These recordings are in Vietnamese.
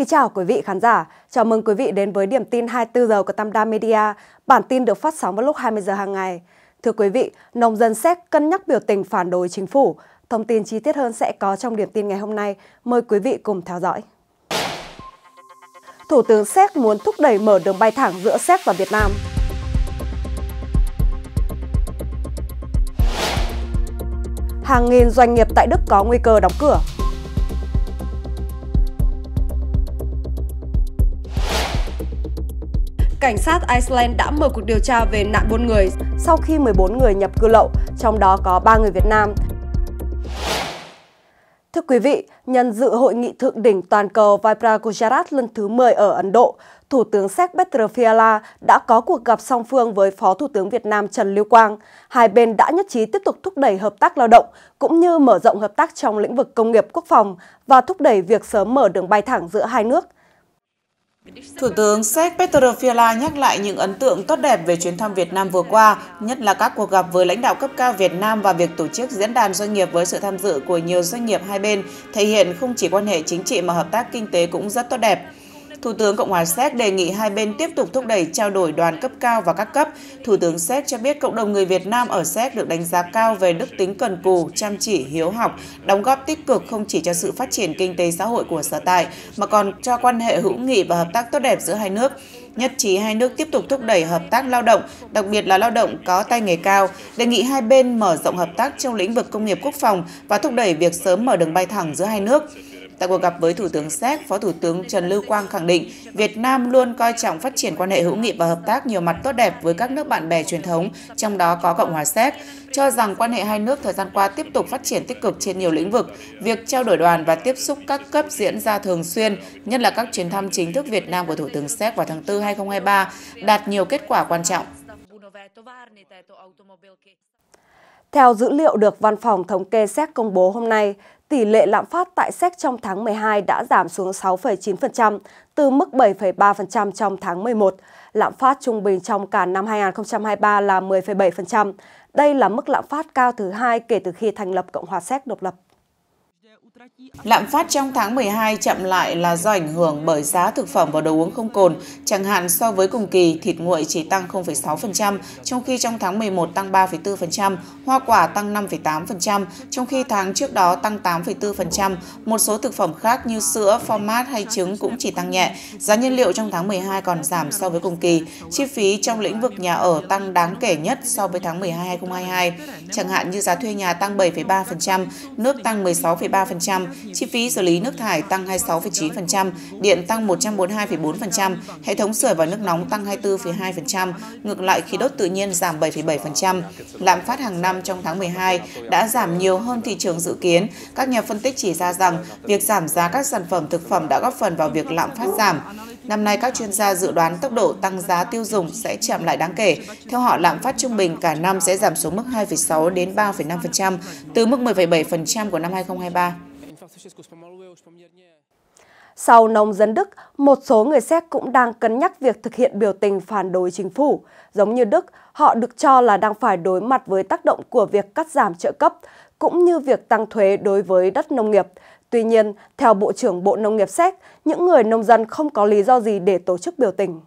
Kính chào quý vị khán giả, chào mừng quý vị đến với điểm tin 24 giờ của Tam Đa Media. Bản tin được phát sóng vào lúc 20 giờ hàng ngày. Thưa quý vị, nông dân Séc cân nhắc biểu tình phản đối chính phủ. Thông tin chi tiết hơn sẽ có trong điểm tin ngày hôm nay. Mời quý vị cùng theo dõi. Thủ tướng Séc muốn thúc đẩy mở đường bay thẳng giữa Séc và Việt Nam. Hàng nghìn doanh nghiệp tại Đức có nguy cơ đóng cửa. cảnh sát Iceland đã mở cuộc điều tra về nạn buôn người sau khi 14 người nhập cư lậu, trong đó có 3 người Việt Nam. Thưa quý vị, nhân dự hội nghị thượng đỉnh toàn cầu Vipra Gujarat lần thứ 10 ở Ấn Độ, Thủ tướng Séc Petr Fiala đã có cuộc gặp song phương với Phó Thủ tướng Việt Nam Trần Lưu Quang. Hai bên đã nhất trí tiếp tục thúc đẩy hợp tác lao động cũng như mở rộng hợp tác trong lĩnh vực công nghiệp quốc phòng và thúc đẩy việc sớm mở đường bay thẳng giữa hai nước – Thủ tướng Séc Petr Fiala nhắc lại những ấn tượng tốt đẹp về chuyến thăm Việt Nam vừa qua, nhất là các cuộc gặp với lãnh đạo cấp cao Việt Nam và việc tổ chức diễn đàn doanh nghiệp với sự tham dự của nhiều doanh nghiệp hai bên, thể hiện không chỉ quan hệ chính trị mà hợp tác kinh tế cũng rất tốt đẹp. Thủ tướng Cộng hòa Séc đề nghị hai bên tiếp tục thúc đẩy trao đổi đoàn cấp cao và các cấp. Thủ tướng Séc cho biết cộng đồng người Việt Nam ở Séc được đánh giá cao về đức tính cần cù, chăm chỉ, hiếu học, đóng góp tích cực không chỉ cho sự phát triển kinh tế xã hội của sở tại mà còn cho quan hệ hữu nghị và hợp tác tốt đẹp giữa hai nước nhất trí hai nước tiếp tục thúc đẩy hợp tác lao động, đặc biệt là lao động có tay nghề cao, đề nghị hai bên mở rộng hợp tác trong lĩnh vực công nghiệp quốc phòng và thúc đẩy việc sớm mở đường bay thẳng giữa hai nước. Tại cuộc gặp với Thủ tướng Séc, Phó Thủ tướng Trần Lưu Quang khẳng định Việt Nam luôn coi trọng phát triển quan hệ hữu nghị và hợp tác nhiều mặt tốt đẹp với các nước bạn bè truyền thống, trong đó có Cộng hòa Séc, cho rằng quan hệ hai nước thời gian qua tiếp tục phát triển tích cực trên nhiều lĩnh vực. Việc trao đổi đoàn và tiếp xúc các cấp diễn ra thường xuyên, nhất là các chuyến thăm chính thức Việt Nam của Thủ tướng Séc vào tháng 4 2023, đạt nhiều kết quả quan trọng. Theo dữ liệu được Văn phòng Thống kê Séc công bố hôm nay, tỷ lệ lạm phát tại Séc trong tháng 12 đã giảm xuống 6,9% từ mức 7,3% trong tháng 11. Lạm phát trung bình trong cả năm 2023 là 10,7%. Đây là mức lạm phát cao thứ hai kể từ khi thành lập Cộng hòa Séc độc lập. Lạm phát trong tháng 12 chậm lại là do ảnh hưởng bởi giá thực phẩm và đồ uống không cồn, chẳng hạn so với cùng kỳ thịt nguội chỉ tăng 0,6%, trong khi trong tháng 11 tăng 3,4%, hoa quả tăng 5,8%, trong khi tháng trước đó tăng 8,4%, một số thực phẩm khác như sữa, format hay trứng cũng chỉ tăng nhẹ. Giá nhiên liệu trong tháng 12 còn giảm so với cùng kỳ, chi phí trong lĩnh vực nhà ở tăng đáng kể nhất so với tháng 12 2022, chẳng hạn như giá thuê nhà tăng 7,3%, nước tăng 16,3%, 1,5%, chi phí xử lý nước thải tăng 26,9%, điện tăng 142,4%, hệ thống sửa và nước nóng tăng 24,2%, ngược lại khí đốt tự nhiên giảm 7,7%. Lạm phát hàng năm trong tháng 12 đã giảm nhiều hơn thị trường dự kiến. Các nhà phân tích chỉ ra rằng việc giảm giá các sản phẩm thực phẩm đã góp phần vào việc lạm phát giảm. Năm nay, các chuyên gia dự đoán tốc độ tăng giá tiêu dùng sẽ chậm lại đáng kể. Theo họ, lạm phát trung bình cả năm sẽ giảm xuống mức 2,6 đến 3,5%, từ mức 10,7% của năm 2023. Sau nông dân Đức, một số người Séc cũng đang cân nhắc việc thực hiện biểu tình phản đối chính phủ. Giống như Đức, họ được cho là đang phải đối mặt với tác động của việc cắt giảm trợ cấp, cũng như việc tăng thuế đối với đất nông nghiệp. Tuy nhiên, theo Bộ trưởng Bộ Nông nghiệp Séc, những người nông dân không có lý do gì để tổ chức biểu tình.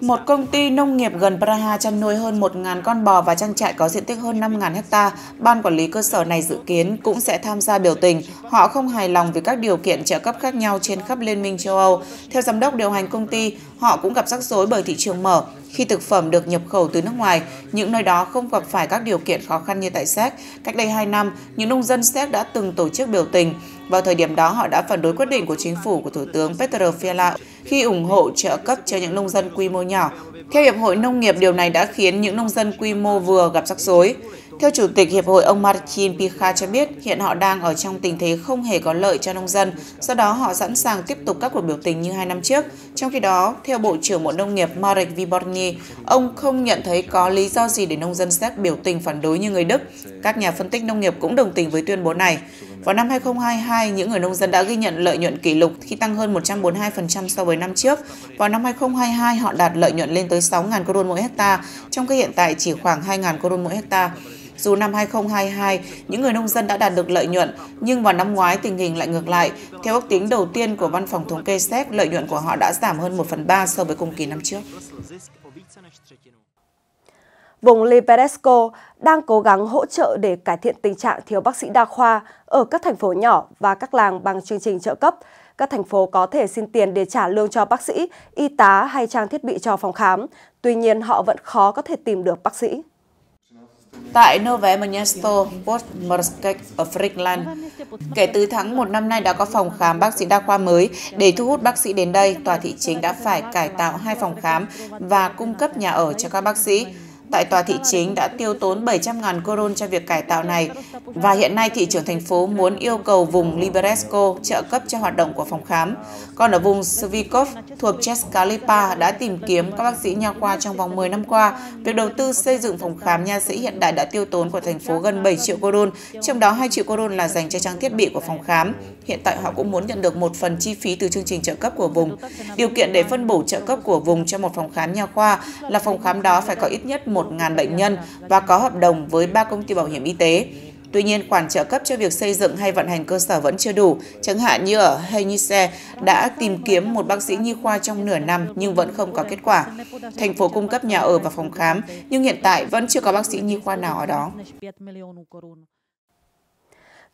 Một công ty nông nghiệp gần Praha chăn nuôi hơn 1.000 con bò và trang trại có diện tích hơn 5.000 hecta. Ban quản lý cơ sở này dự kiến cũng sẽ tham gia biểu tình. Họ không hài lòng vì các điều kiện trợ cấp khác nhau trên khắp Liên minh châu Âu. Theo giám đốc điều hành công ty, họ cũng gặp rắc rối bởi thị trường mở. Khi thực phẩm được nhập khẩu từ nước ngoài, những nơi đó không gặp phải các điều kiện khó khăn như tại Séc. Cách đây 2 năm, những nông dân Séc đã từng tổ chức biểu tình. Vào thời điểm đó, họ đã phản đối quyết định của chính phủ của Thủ tướng Petro Fiala khi ủng hộ trợ cấp cho những nông dân quy mô nhỏ. Theo Hiệp hội Nông nghiệp, điều này đã khiến những nông dân quy mô vừa gặp rắc rối. Theo Chủ tịch Hiệp hội, ông Martin Picha cho biết hiện họ đang ở trong tình thế không hề có lợi cho nông dân, do đó họ sẵn sàng tiếp tục các cuộc biểu tình như hai năm trước. Trong khi đó, theo Bộ trưởng Bộ Nông nghiệp Marek Viborni, ông không nhận thấy có lý do gì để nông dân xét biểu tình phản đối như người Đức. Các nhà phân tích nông nghiệp cũng đồng tình với tuyên bố này. Vào năm 2022, những người nông dân đã ghi nhận lợi nhuận kỷ lục khi tăng hơn 142% so với năm trước. Vào năm 2022, họ đạt lợi nhuận lên tới 6.000 codon mỗi hecta, trong khi hiện tại chỉ khoảng 2.000 codon mỗi hecta. Dù năm 2022, những người nông dân đã đạt được lợi nhuận, nhưng vào năm ngoái tình hình lại ngược lại. Theo ước tính đầu tiên của Văn phòng Thống kê Séc, lợi nhuận của họ đã giảm hơn 1 phần 3 so với cùng kỳ năm trước vùng Liberesco đang cố gắng hỗ trợ để cải thiện tình trạng thiếu bác sĩ đa khoa ở các thành phố nhỏ và các làng bằng chương trình trợ cấp. Các thành phố có thể xin tiền để trả lương cho bác sĩ, y tá hay trang thiết bị cho phòng khám. Tuy nhiên, họ vẫn khó có thể tìm được bác sĩ. Tại Nové Menesto, Podmorskek ở Frickland, kể từ tháng 1 năm nay đã có phòng khám bác sĩ đa khoa mới. Để thu hút bác sĩ đến đây, tòa thị chính đã phải cải tạo hai phòng khám và cung cấp nhà ở cho các bác sĩ tại tòa thị chính đã tiêu tốn 700.000 coron cho việc cải tạo này và hiện nay thị trưởng thành phố muốn yêu cầu vùng Liberesco trợ cấp cho hoạt động của phòng khám. Còn ở vùng Svikov thuộc Cheskalipa đã tìm kiếm các bác sĩ nha khoa trong vòng 10 năm qua. Việc đầu tư xây dựng phòng khám nha sĩ hiện đại đã tiêu tốn của thành phố gần 7 triệu coron, trong đó 2 triệu coron là dành cho trang thiết bị của phòng khám. Hiện tại họ cũng muốn nhận được một phần chi phí từ chương trình trợ cấp của vùng. Điều kiện để phân bổ trợ cấp của vùng cho một phòng khám nha khoa là phòng khám đó phải có ít nhất một 1.000 bệnh nhân và có hợp đồng với 3 công ty bảo hiểm y tế. Tuy nhiên, khoản trợ cấp cho việc xây dựng hay vận hành cơ sở vẫn chưa đủ. Chẳng hạn như ở Henice đã tìm kiếm một bác sĩ nhi khoa trong nửa năm nhưng vẫn không có kết quả. Thành phố cung cấp nhà ở và phòng khám, nhưng hiện tại vẫn chưa có bác sĩ nhi khoa nào ở đó.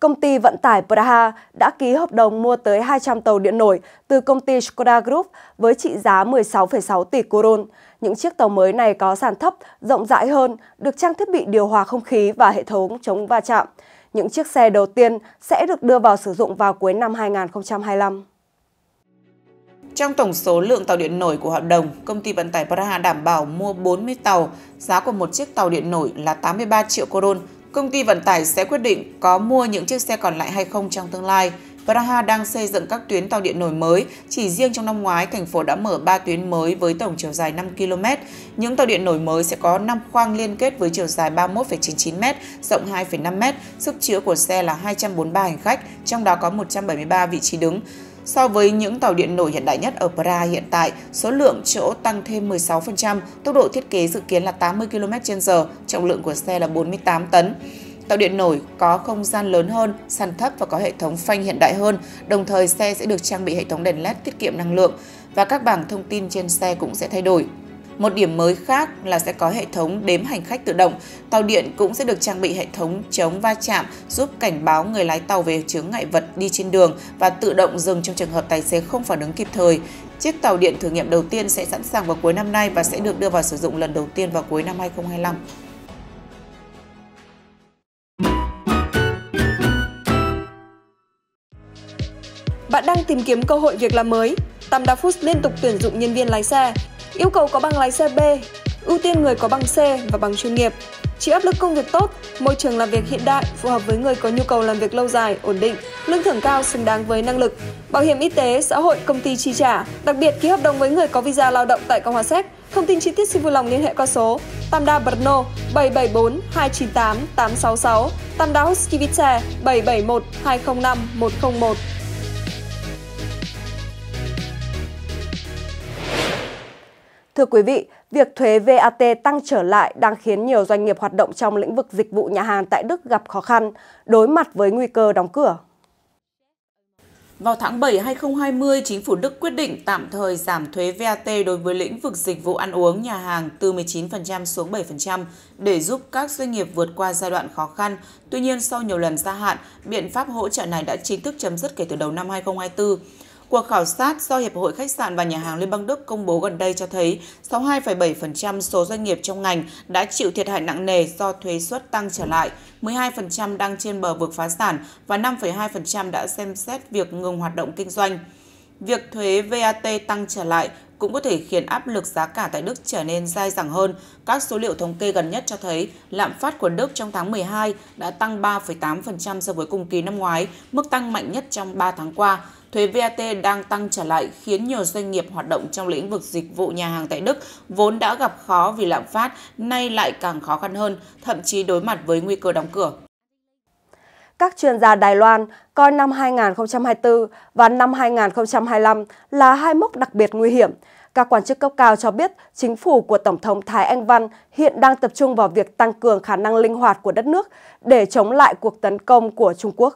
Công ty vận tải Praha đã ký hợp đồng mua tới 200 tàu điện nổi từ công ty Skoda Group với trị giá 16,6 tỷ kurun. Những chiếc tàu mới này có sàn thấp, rộng rãi hơn, được trang thiết bị điều hòa không khí và hệ thống chống va chạm. Những chiếc xe đầu tiên sẽ được đưa vào sử dụng vào cuối năm 2025. Trong tổng số lượng tàu điện nổi của hợp đồng, công ty vận tải Praha đảm bảo mua 40 tàu, giá của một chiếc tàu điện nổi là 83 triệu koron. Công ty vận tải sẽ quyết định có mua những chiếc xe còn lại hay không trong tương lai. Praha đang xây dựng các tuyến tàu điện nổi mới. Chỉ riêng trong năm ngoái, thành phố đã mở 3 tuyến mới với tổng chiều dài 5 km. Những tàu điện nổi mới sẽ có 5 khoang liên kết với chiều dài 31,99 m, rộng 2,5 m. Sức chứa của xe là 243 hành khách, trong đó có 173 vị trí đứng. So với những tàu điện nổi hiện đại nhất ở Praha hiện tại, số lượng chỗ tăng thêm 16%, tốc độ thiết kế dự kiến là 80 km/h, trọng lượng của xe là 48 tấn. Tàu điện nổi có không gian lớn hơn, sàn thấp và có hệ thống phanh hiện đại hơn, đồng thời xe sẽ được trang bị hệ thống đèn LED tiết kiệm năng lượng và các bảng thông tin trên xe cũng sẽ thay đổi. Một điểm mới khác là sẽ có hệ thống đếm hành khách tự động. Tàu điện cũng sẽ được trang bị hệ thống chống va chạm giúp cảnh báo người lái tàu về chướng ngại vật đi trên đường và tự động dừng trong trường hợp tài xế không phản ứng kịp thời. Chiếc tàu điện thử nghiệm đầu tiên sẽ sẵn sàng vào cuối năm nay và sẽ được đưa vào sử dụng lần đầu tiên vào cuối năm 2025. Bạn đang tìm kiếm cơ hội việc làm mới, Tam Đa Foods liên tục tuyển dụng nhân viên lái xe, yêu cầu có bằng lái xe B, ưu tiên người có bằng C và bằng chuyên nghiệp. Chỉ áp lực công việc tốt, môi trường làm việc hiện đại phù hợp với người có nhu cầu làm việc lâu dài, ổn định, lương thưởng cao xứng đáng với năng lực, bảo hiểm y tế, xã hội công ty chi trả, đặc biệt ký hợp đồng với người có visa lao động tại Cộng hòa Séc. Thông tin chi tiết xin vui lòng liên hệ qua số Tamda Brno 774 298 866, Tamda Huskivice 771 205 101. Thưa quý vị, việc thuế VAT tăng trở lại đang khiến nhiều doanh nghiệp hoạt động trong lĩnh vực dịch vụ nhà hàng tại Đức gặp khó khăn, đối mặt với nguy cơ đóng cửa. Vào tháng 7 2020, chính phủ Đức quyết định tạm thời giảm thuế VAT đối với lĩnh vực dịch vụ ăn uống nhà hàng từ 19% xuống 7% để giúp các doanh nghiệp vượt qua giai đoạn khó khăn. Tuy nhiên, sau nhiều lần gia hạn, biện pháp hỗ trợ này đã chính thức chấm dứt kể từ đầu năm 2024. Cuộc khảo sát do Hiệp hội Khách sạn và Nhà hàng Liên bang Đức công bố gần đây cho thấy 62,7% số doanh nghiệp trong ngành đã chịu thiệt hại nặng nề do thuế suất tăng trở lại, 12% đang trên bờ vực phá sản và 5,2% đã xem xét việc ngừng hoạt động kinh doanh. Việc thuế VAT tăng trở lại cũng có thể khiến áp lực giá cả tại Đức trở nên dai dẳng hơn. Các số liệu thống kê gần nhất cho thấy lạm phát của Đức trong tháng 12 đã tăng 3,8% so với cùng kỳ năm ngoái, mức tăng mạnh nhất trong 3 tháng qua thuế VAT đang tăng trở lại khiến nhiều doanh nghiệp hoạt động trong lĩnh vực dịch vụ nhà hàng tại Đức vốn đã gặp khó vì lạm phát, nay lại càng khó khăn hơn, thậm chí đối mặt với nguy cơ đóng cửa. Các chuyên gia Đài Loan coi năm 2024 và năm 2025 là hai mốc đặc biệt nguy hiểm. Các quan chức cấp cao cho biết chính phủ của Tổng thống Thái Anh Văn hiện đang tập trung vào việc tăng cường khả năng linh hoạt của đất nước để chống lại cuộc tấn công của Trung Quốc.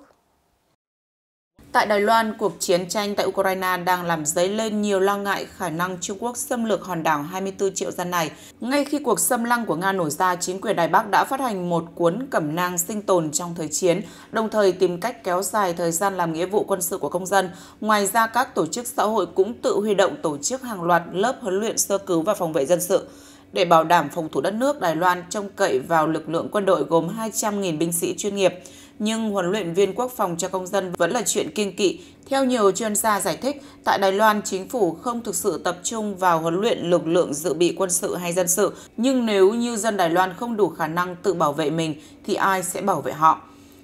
Tại Đài Loan, cuộc chiến tranh tại Ukraine đang làm dấy lên nhiều lo ngại khả năng Trung Quốc xâm lược hòn đảo 24 triệu dân này. Ngay khi cuộc xâm lăng của Nga nổ ra, chính quyền Đài Bắc đã phát hành một cuốn cẩm nang sinh tồn trong thời chiến, đồng thời tìm cách kéo dài thời gian làm nghĩa vụ quân sự của công dân. Ngoài ra, các tổ chức xã hội cũng tự huy động tổ chức hàng loạt lớp huấn luyện sơ cứu và phòng vệ dân sự để bảo đảm phòng thủ đất nước Đài Loan trông cậy vào lực lượng quân đội gồm 200.000 binh sĩ chuyên nghiệp, nhưng huấn luyện viên quốc phòng cho công dân vẫn là chuyện kiêng kỵ. Theo nhiều chuyên gia giải thích, tại Đài Loan, chính phủ không thực sự tập trung vào huấn luyện lực lượng dự bị quân sự hay dân sự, nhưng nếu như dân Đài Loan không đủ khả năng tự bảo vệ mình thì ai sẽ bảo vệ họ?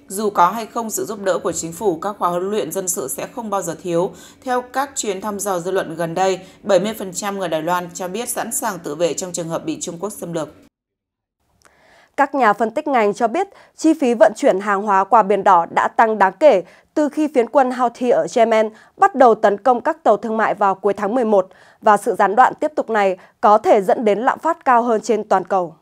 Dù có hay không sự giúp đỡ của chính phủ, các khóa huấn luyện dân sự sẽ không bao giờ thiếu. Theo các chuyến thăm dò dư luận gần đây, 70% người Đài Loan cho biết sẵn sàng tự vệ trong trường hợp bị Trung Quốc xâm lược. Các nhà phân tích ngành cho biết chi phí vận chuyển hàng hóa qua Biển Đỏ đã tăng đáng kể từ khi phiến quân Houthi ở Yemen bắt đầu tấn công các tàu thương mại vào cuối tháng 11 và sự gián đoạn tiếp tục này có thể dẫn đến lạm phát cao hơn trên toàn cầu.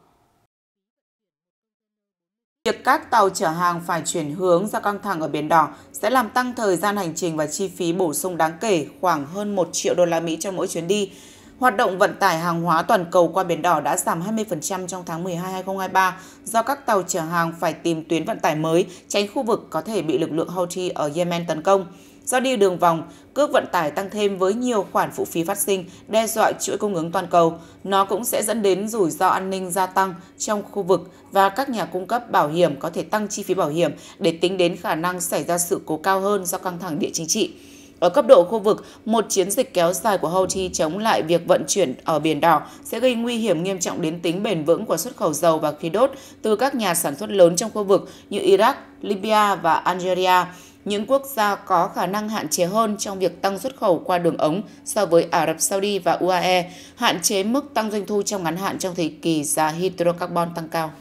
Việc các tàu chở hàng phải chuyển hướng do căng thẳng ở Biển Đỏ sẽ làm tăng thời gian hành trình và chi phí bổ sung đáng kể khoảng hơn 1 triệu đô la Mỹ cho mỗi chuyến đi. Hoạt động vận tải hàng hóa toàn cầu qua Biển Đỏ đã giảm 20% trong tháng 12 2023 do các tàu chở hàng phải tìm tuyến vận tải mới, tránh khu vực có thể bị lực lượng Houthi ở Yemen tấn công. Do đi đường vòng, cước vận tải tăng thêm với nhiều khoản phụ phí phát sinh đe dọa chuỗi cung ứng toàn cầu, nó cũng sẽ dẫn đến rủi ro an ninh gia tăng trong khu vực và các nhà cung cấp bảo hiểm có thể tăng chi phí bảo hiểm để tính đến khả năng xảy ra sự cố cao hơn do căng thẳng địa chính trị. Ở cấp độ khu vực, một chiến dịch kéo dài của Houthi chống lại việc vận chuyển ở Biển Đỏ sẽ gây nguy hiểm nghiêm trọng đến tính bền vững của xuất khẩu dầu và khí đốt từ các nhà sản xuất lớn trong khu vực như Iraq, Libya và Algeria những quốc gia có khả năng hạn chế hơn trong việc tăng xuất khẩu qua đường ống so với Ả Rập Saudi và UAE, hạn chế mức tăng doanh thu trong ngắn hạn trong thời kỳ giá hydrocarbon tăng cao.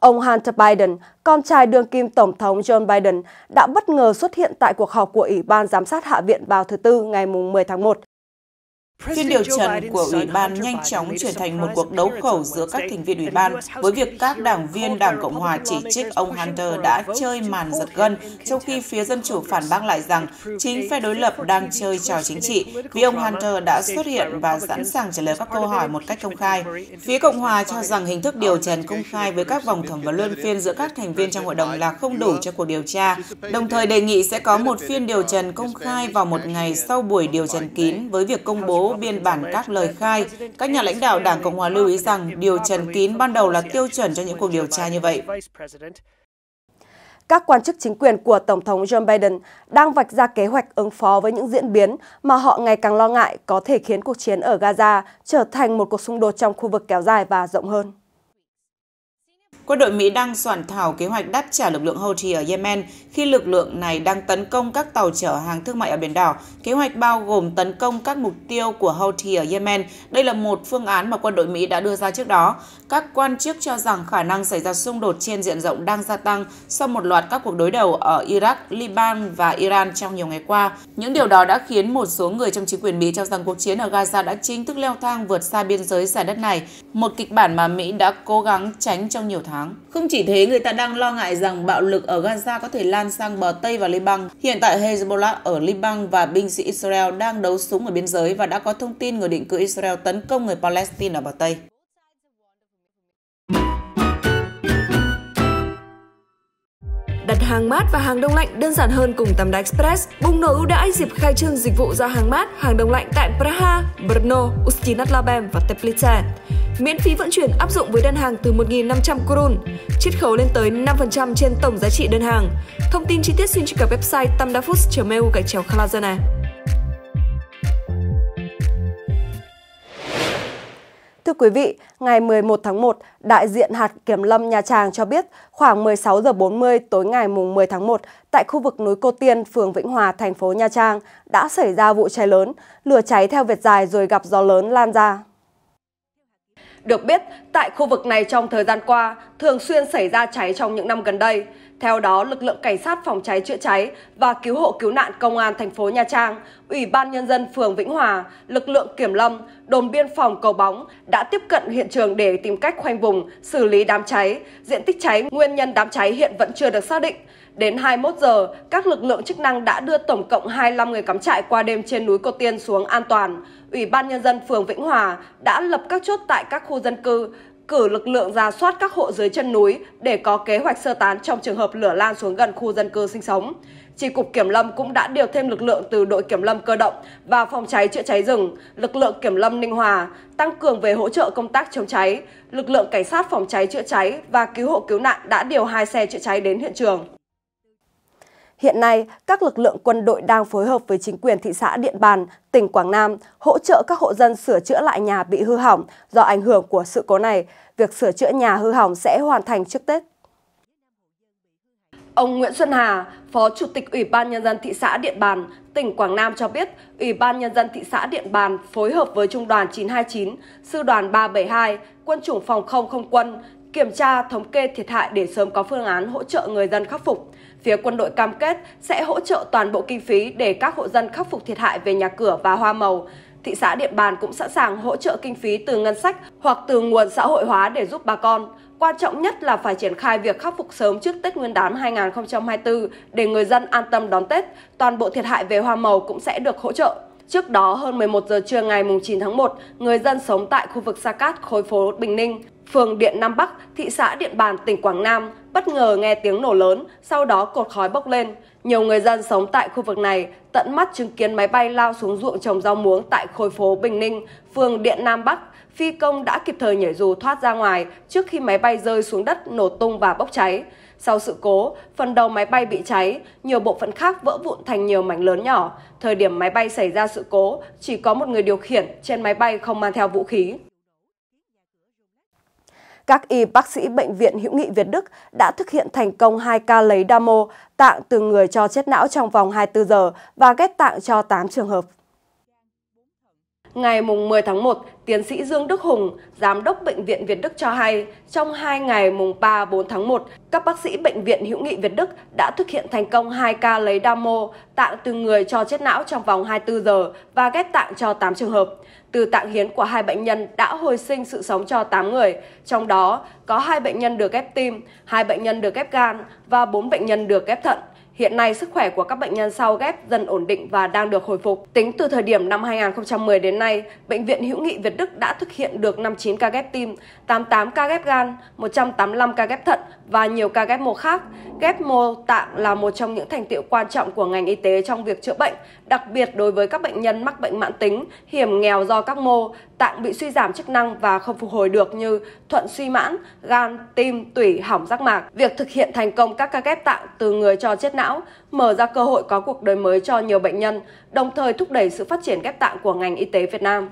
Ông Hunter Biden, con trai đương kim Tổng thống John Biden, đã bất ngờ xuất hiện tại cuộc họp của Ủy ban Giám sát Hạ viện vào thứ Tư ngày 10 tháng 1. Phiên điều trần của Ủy ban nhanh chóng chuyển thành một cuộc đấu khẩu giữa các thành viên Ủy ban với việc các đảng viên Đảng Cộng Hòa chỉ trích ông Hunter đã chơi màn giật gân, trong khi phía Dân Chủ phản bác lại rằng chính phe đối lập đang chơi trò chính trị vì ông Hunter đã xuất hiện và sẵn sàng trả lời các câu hỏi một cách công khai. Phía Cộng Hòa cho rằng hình thức điều trần công khai với các vòng thẩm vấn luân phiên giữa các thành viên trong hội đồng là không đủ cho cuộc điều tra, đồng thời đề nghị sẽ có một phiên điều trần công khai vào một ngày sau buổi điều trần kín với việc công bố biên bản các lời khai. Các nhà lãnh đạo Đảng Cộng hòa lưu ý rằng điều trần kín ban đầu là tiêu chuẩn cho những cuộc điều tra như vậy. Các quan chức chính quyền của Tổng thống Joe Biden đang vạch ra kế hoạch ứng phó với những diễn biến mà họ ngày càng lo ngại có thể khiến cuộc chiến ở Gaza trở thành một cuộc xung đột trong khu vực kéo dài và rộng hơn. Quân đội Mỹ đang soạn thảo kế hoạch đáp trả lực lượng Houthi ở Yemen khi lực lượng này đang tấn công các tàu chở hàng thương mại ở Biển Đỏ. Kế hoạch bao gồm tấn công các mục tiêu của Houthi ở Yemen. Đây là một phương án mà quân đội Mỹ đã đưa ra trước đó. Các quan chức cho rằng khả năng xảy ra xung đột trên diện rộng đang gia tăng sau một loạt các cuộc đối đầu ở Iraq, Liban và Iran trong nhiều ngày qua. Những điều đó đã khiến một số người trong chính quyền Mỹ cho rằng cuộc chiến ở Gaza đã chính thức leo thang vượt xa biên giới giải đất này, một kịch bản mà Mỹ đã cố gắng tránh trong nhiều tháng tháng. Không chỉ thế, người ta đang lo ngại rằng bạo lực ở Gaza có thể lan sang bờ Tây và Liban. Hiện tại Hezbollah ở Liban và binh sĩ Israel đang đấu súng ở biên giới và đã có thông tin người định cư Israel tấn công người Palestine ở bờ Tây. Đặt hàng mát và hàng đông lạnh đơn giản hơn cùng Tam Đá Express. Bùng nổ ưu đãi dịp khai trương dịch vụ giao hàng mát, hàng đông lạnh tại Praha, Brno, Ústí Labem và Teplice. Miễn phí vận chuyển áp dụng với đơn hàng từ 1.500 korun, chiết khấu lên tới 5% trên tổng giá trị đơn hàng. Thông tin chi tiết xin truy cập website tamdafood.eu gạch chéo Kalazana. Thưa quý vị, ngày 11 tháng 1, đại diện hạt kiểm lâm Nha Trang cho biết khoảng 16 giờ 40 tối ngày mùng 10 tháng 1 tại khu vực núi Cô Tiên, phường Vĩnh Hòa, thành phố Nha Trang đã xảy ra vụ cháy lớn, lửa cháy theo vệt dài rồi gặp gió lớn lan ra. Được biết, tại khu vực này trong thời gian qua, thường xuyên xảy ra cháy trong những năm gần đây. Theo đó, lực lượng cảnh sát phòng cháy chữa cháy và cứu hộ cứu nạn công an thành phố Nha Trang, Ủy ban nhân dân phường Vĩnh Hòa, lực lượng kiểm lâm, đồn biên phòng Cầu Bóng đã tiếp cận hiện trường để tìm cách khoanh vùng, xử lý đám cháy. Diện tích cháy, nguyên nhân đám cháy hiện vẫn chưa được xác định. Đến 21 giờ, các lực lượng chức năng đã đưa tổng cộng 25 người cắm trại qua đêm trên núi Cô Tiên xuống an toàn. Ủy ban nhân dân phường Vĩnh Hòa đã lập các chốt tại các khu dân cư, cử lực lượng ra soát các hộ dưới chân núi để có kế hoạch sơ tán trong trường hợp lửa lan xuống gần khu dân cư sinh sống. Chi cục Kiểm lâm cũng đã điều thêm lực lượng từ đội Kiểm lâm cơ động và phòng cháy chữa cháy rừng, lực lượng Kiểm lâm Ninh Hòa tăng cường về hỗ trợ công tác chống cháy. Lực lượng cảnh sát phòng cháy chữa cháy và cứu hộ cứu nạn đã điều hai xe chữa cháy đến hiện trường. Hiện nay, các lực lượng quân đội đang phối hợp với chính quyền thị xã Điện Bàn, tỉnh Quảng Nam hỗ trợ các hộ dân sửa chữa lại nhà bị hư hỏng do ảnh hưởng của sự cố này. Việc sửa chữa nhà hư hỏng sẽ hoàn thành trước Tết. Ông Nguyễn Xuân Hà, Phó Chủ tịch Ủy ban Nhân dân thị xã Điện Bàn, tỉnh Quảng Nam cho biết, Ủy ban Nhân dân thị xã Điện Bàn phối hợp với Trung đoàn 929, Sư đoàn 372, Quân chủng phòng không không quân, kiểm tra, thống kê thiệt hại để sớm có phương án hỗ trợ người dân khắc phục. Phía quân đội cam kết sẽ hỗ trợ toàn bộ kinh phí để các hộ dân khắc phục thiệt hại về nhà cửa và hoa màu. Thị xã Điện Bàn cũng sẵn sàng hỗ trợ kinh phí từ ngân sách hoặc từ nguồn xã hội hóa để giúp bà con. Quan trọng nhất là phải triển khai việc khắc phục sớm trước Tết Nguyên đán 2024 để người dân an tâm đón Tết. Toàn bộ thiệt hại về hoa màu cũng sẽ được hỗ trợ. Trước đó, hơn 11 giờ trưa ngày 9 tháng 1, người dân sống tại khu vực Sa Cát, khối phố Bình Ninh phường Điện Nam Bắc, thị xã Điện Bàn, tỉnh Quảng Nam, bất ngờ nghe tiếng nổ lớn, sau đó cột khói bốc lên. Nhiều người dân sống tại khu vực này tận mắt chứng kiến máy bay lao xuống ruộng trồng rau muống tại khối phố Bình Ninh, phường Điện Nam Bắc. Phi công đã kịp thời nhảy dù thoát ra ngoài trước khi máy bay rơi xuống đất nổ tung và bốc cháy. Sau sự cố, phần đầu máy bay bị cháy, nhiều bộ phận khác vỡ vụn thành nhiều mảnh lớn nhỏ. Thời điểm máy bay xảy ra sự cố, chỉ có một người điều khiển trên máy bay không mang theo vũ khí các y bác sĩ Bệnh viện Hữu nghị Việt Đức đã thực hiện thành công hai ca lấy đa mô tạng từ người cho chết não trong vòng 24 giờ và ghép tạng cho 8 trường hợp. Ngày 10 tháng 1, tiến sĩ Dương Đức Hùng, Giám đốc Bệnh viện Việt Đức cho hay, trong 2 ngày mùng 3-4 tháng 1, các bác sĩ Bệnh viện Hữu nghị Việt Đức đã thực hiện thành công 2 ca lấy đa mô, tạng từ người cho chết não trong vòng 24 giờ và ghép tạng cho 8 trường hợp. Từ tạng hiến của hai bệnh nhân đã hồi sinh sự sống cho 8 người, trong đó có hai bệnh nhân được ghép tim, hai bệnh nhân được ghép gan và 4 bệnh nhân được ghép thận. Hiện nay, sức khỏe của các bệnh nhân sau ghép dần ổn định và đang được hồi phục. Tính từ thời điểm năm 2010 đến nay, Bệnh viện Hữu nghị Việt Đức đã thực hiện được 59 ca ghép tim, 88 ca ghép gan, 185 ca ghép thận và nhiều ca ghép mô khác. Ghép mô tạng là một trong những thành tiệu quan trọng của ngành y tế trong việc chữa bệnh, đặc biệt đối với các bệnh nhân mắc bệnh mãn tính, hiểm nghèo do các mô tạng bị suy giảm chức năng và không phục hồi được như thuận suy mãn, gan, tim, tủy, hỏng rác mạc. Việc thực hiện thành công các ca ghép tạng từ người cho chết não mở ra cơ hội có cuộc đời mới cho nhiều bệnh nhân, đồng thời thúc đẩy sự phát triển ghép tạng của ngành y tế Việt Nam.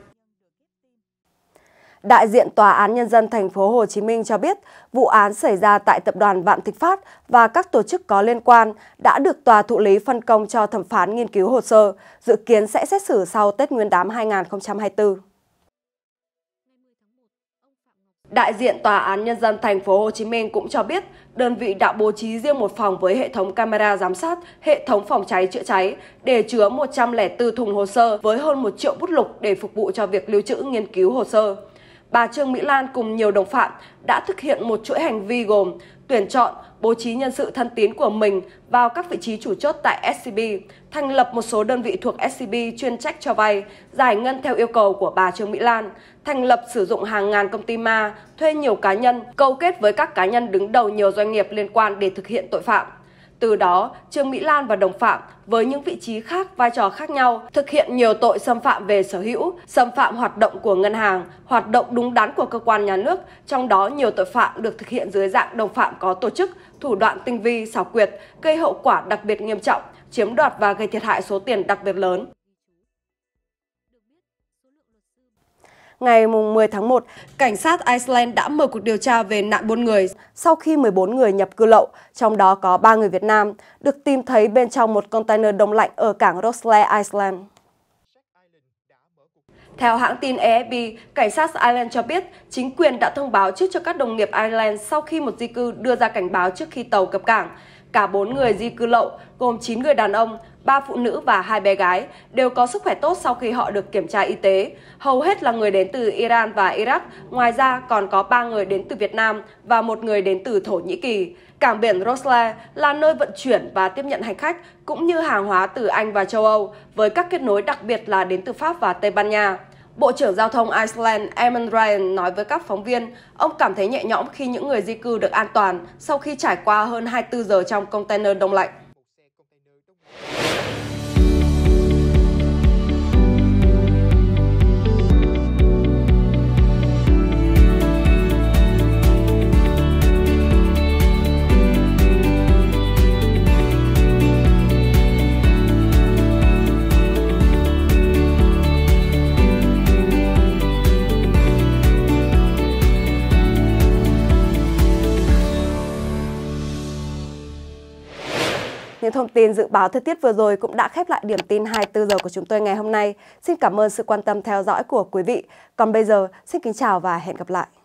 Đại diện Tòa án Nhân dân thành phố Hồ Chí Minh cho biết, vụ án xảy ra tại tập đoàn Vạn Thịnh Phát và các tổ chức có liên quan đã được Tòa thụ lý phân công cho thẩm phán nghiên cứu hồ sơ, dự kiến sẽ xét xử sau Tết Nguyên đán 2024. Đại diện Tòa án Nhân dân thành phố Hồ Chí Minh cũng cho biết, đơn vị đã bố trí riêng một phòng với hệ thống camera giám sát, hệ thống phòng cháy chữa cháy để chứa 104 thùng hồ sơ với hơn 1 triệu bút lục để phục vụ cho việc lưu trữ nghiên cứu hồ sơ bà Trương Mỹ Lan cùng nhiều đồng phạm đã thực hiện một chuỗi hành vi gồm tuyển chọn, bố trí nhân sự thân tín của mình vào các vị trí chủ chốt tại SCB, thành lập một số đơn vị thuộc SCB chuyên trách cho vay, giải ngân theo yêu cầu của bà Trương Mỹ Lan, thành lập sử dụng hàng ngàn công ty ma, thuê nhiều cá nhân, câu kết với các cá nhân đứng đầu nhiều doanh nghiệp liên quan để thực hiện tội phạm. Từ đó, Trương Mỹ Lan và đồng phạm với những vị trí khác vai trò khác nhau thực hiện nhiều tội xâm phạm về sở hữu, xâm phạm hoạt động của ngân hàng, hoạt động đúng đắn của cơ quan nhà nước, trong đó nhiều tội phạm được thực hiện dưới dạng đồng phạm có tổ chức, thủ đoạn tinh vi, xảo quyệt, gây hậu quả đặc biệt nghiêm trọng, chiếm đoạt và gây thiệt hại số tiền đặc biệt lớn. ngày 10 tháng 1, cảnh sát Iceland đã mở cuộc điều tra về nạn buôn người sau khi 14 người nhập cư lậu, trong đó có 3 người Việt Nam, được tìm thấy bên trong một container đông lạnh ở cảng Rosle, Iceland. Theo hãng tin AFP, cảnh sát Ireland cho biết chính quyền đã thông báo trước cho các đồng nghiệp Ireland sau khi một di cư đưa ra cảnh báo trước khi tàu cập cảng. Cả bốn người di cư lậu, gồm 9 người đàn ông, 3 phụ nữ và hai bé gái đều có sức khỏe tốt sau khi họ được kiểm tra y tế. Hầu hết là người đến từ Iran và Iraq, ngoài ra còn có 3 người đến từ Việt Nam và một người đến từ Thổ Nhĩ Kỳ. Cảng biển Rosle là nơi vận chuyển và tiếp nhận hành khách cũng như hàng hóa từ Anh và châu Âu với các kết nối đặc biệt là đến từ Pháp và Tây Ban Nha. Bộ trưởng Giao thông Iceland Eamon Ryan nói với các phóng viên, ông cảm thấy nhẹ nhõm khi những người di cư được an toàn sau khi trải qua hơn 24 giờ trong container đông lạnh. tin dự báo thời tiết vừa rồi cũng đã khép lại điểm tin 24 giờ của chúng tôi ngày hôm nay. Xin cảm ơn sự quan tâm theo dõi của quý vị. Còn bây giờ, xin kính chào và hẹn gặp lại.